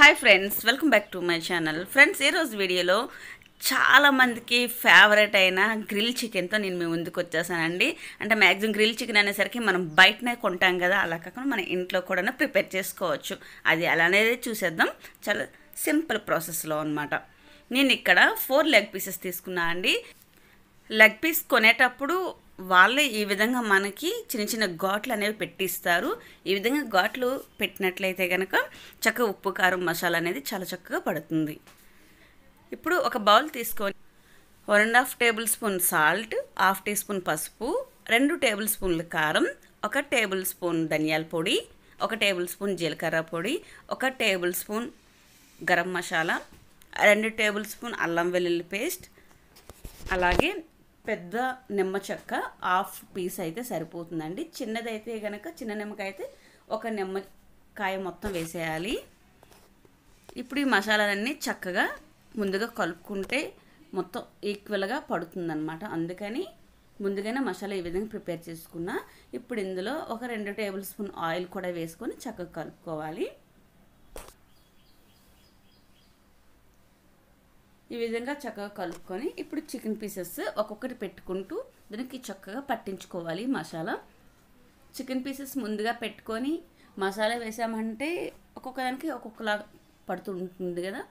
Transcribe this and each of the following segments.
hi friends welcome back to my channel friends ఈరోజు వీడియోలో చాలామందికి ఫేవరెట్ అయిన గ్రిల్ చికెన్తో నేను మీ ముందుకు వచ్చేసానండి అంటే మ్యాక్సిమం గ్రిల్ చికెన్ అనేసరికి మనం బయటనే కొంటాం కదా అలా కాకుండా మన ఇంట్లో కూడా ప్రిపేర్ చేసుకోవచ్చు అది అలానే చూసేద్దాం చాలా సింపుల్ ప్రాసెస్లో అనమాట నేను ఇక్కడ ఫోర్ లెగ్ పీసెస్ తీసుకున్నా అండి లెగ్ పీస్ కొనేటప్పుడు వాళ్ళే ఈ విధంగా మనకి చిన్న చిన్న ఘాట్లు అనేవి పెట్టిస్తారు ఈ విధంగా ఘాట్లు పెట్టినట్లయితే కనుక చక్కగా ఉప్పు కారం మసాలా అనేది చాలా చక్కగా పడుతుంది ఇప్పుడు ఒక బౌల్ తీసుకొని one and half table spoon salt half tea spoon పసుపు రెండు టేబుల్ స్పూన్లు కారం ఒక టేబుల్ స్పూన్ ధనియాల పొడి ఒక టేబుల్ స్పూన్ జీలకర్ర పొడి ఒక టేబుల్ స్పూన్ గరం మసాలా రెండు టేబుల్ స్పూన్ అల్లం వెల్లుల్లి పేస్ట్ అలాగే పెద్ద నిమ్మ చెక్క హాఫ్ పీస్ అయితే సరిపోతుందండి చిన్నదైతే కనుక చిన్న నిమ్మకాయ అయితే ఒక నిమ్మకాయ మొత్తం వేసేయాలి ఇప్పుడు ఈ మసాలాలన్నీ చక్కగా ముందుగా కలుపుకుంటే మొత్తం ఈక్వల్గా పడుతుందన్నమాట అందుకని ముందుగానే మసాలా ఈ విధంగా ప్రిపేర్ చేసుకున్నా ఇప్పుడు ఇందులో ఒక రెండు టేబుల్ స్పూన్ ఆయిల్ కూడా వేసుకొని చక్కగా కలుపుకోవాలి ఈ విధంగా చక్కగా కలుపుకొని ఇప్పుడు చికెన్ పీసెస్ ఒక్కొక్కటి పెట్టుకుంటూ దీనికి చక్కగా పట్టించుకోవాలి మసాలా చికెన్ పీసెస్ ముందుగా పెట్టుకొని మసాలా వేసామంటే ఒక్కొక్క దానికి ఒక్కొక్కలా పడుతుంటుంది కదా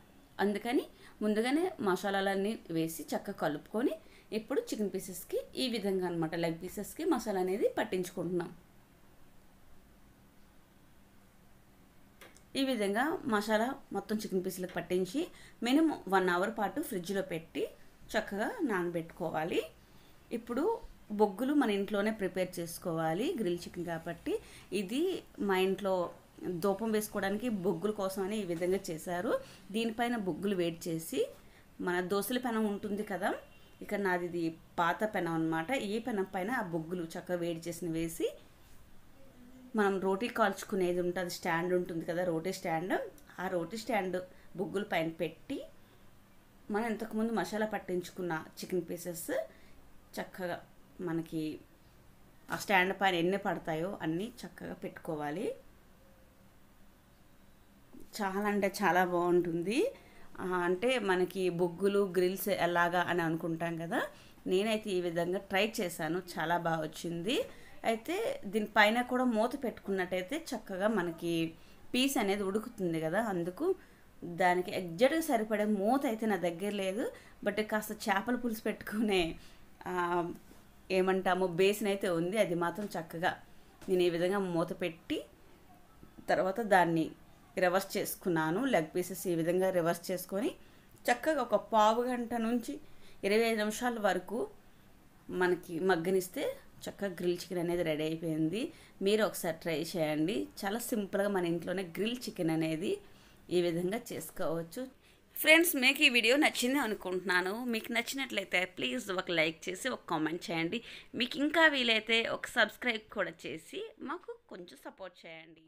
అందుకని ముందుగానే మసాలాలన్నీ వేసి చక్కగా కలుపుకొని ఇప్పుడు చికెన్ పీసెస్కి ఈ విధంగా అనమాట లెగ్ పీసెస్కి మసాలా అనేది పట్టించుకుంటున్నాం ఈ విధంగా మసాలా మొత్తం చికెన్ పీసులకు పట్టించి మినిమం వన్ అవర్ పాటు ఫ్రిడ్జ్లో పెట్టి చక్కగా నానబెట్టుకోవాలి ఇప్పుడు బొగ్గులు మన ఇంట్లోనే ప్రిపేర్ చేసుకోవాలి గ్రిల్ చికెన్ కాబట్టి ఇది మా ఇంట్లో దూపం వేసుకోవడానికి బొగ్గుల కోసమని ఈ విధంగా చేశారు దీనిపైన బొగ్గులు వేడి చేసి మన దోశల పెనం ఉంటుంది కదా ఇక్కడ నాది ఇది పాత పెనం అనమాట ఈ పెనం పైన ఆ బొగ్గులు చక్కగా వేడి చేసిన వేసి మనం రోటీ కాల్చుకునేది ఉంటుంది స్టాండ్ ఉంటుంది కదా రోటీ స్టాండ్ ఆ రోటీ స్టాండ్ బుగ్గుల పైన పెట్టి మనం ఇంతకుముందు మసాలా పట్టించుకున్న చికెన్ పీసెస్ చక్కగా మనకి ఆ స్టాండ్ పైన ఎన్ని పడతాయో అన్నీ చక్కగా పెట్టుకోవాలి చాలా అంటే చాలా బాగుంటుంది అంటే మనకి బొగ్గులు గ్రిల్స్ ఎలాగా అని అనుకుంటాం కదా నేనైతే ఈ విధంగా ట్రై చేశాను చాలా బాగా వచ్చింది అయితే దీనిపైన కూడా మూత పెట్టుకున్నట్టయితే చక్కగా మనకి పీస్ అనేది ఉడుకుతుంది కదా అందుకు దానికి ఎగ్జాక్ట్గా సరిపడే మూత అయితే నా దగ్గర లేదు బట్ కాస్త చేపల పులుసు పెట్టుకునే ఏమంటాము బేసిన్ అయితే ఉంది అది మాత్రం చక్కగా నేను ఈ విధంగా మూత పెట్టి తర్వాత దాన్ని రివర్స్ చేసుకున్నాను లెగ్ పీసెస్ ఈ విధంగా రివర్స్ చేసుకొని చక్కగా ఒక పావు గంట నుంచి ఇరవై ఐదు నిమిషాల వరకు మనకి మగ్గనిస్తే చక్కగా గ్రిల్ చికెన్ అనేది రెడీ అయిపోయింది మీరు ఒకసారి ట్రై చేయండి చాలా సింపుల్గా మన ఇంట్లోనే గ్రిల్ చికెన్ అనేది ఈ విధంగా చేసుకోవచ్చు ఫ్రెండ్స్ మీకు ఈ వీడియో నచ్చింది అనుకుంటున్నాను మీకు నచ్చినట్లయితే ప్లీజ్ ఒక లైక్ చేసి ఒక కామెంట్ చేయండి మీకు ఇంకా వీలైతే ఒక సబ్స్క్రైబ్ కూడా చేసి మాకు కొంచెం సపోర్ట్ చేయండి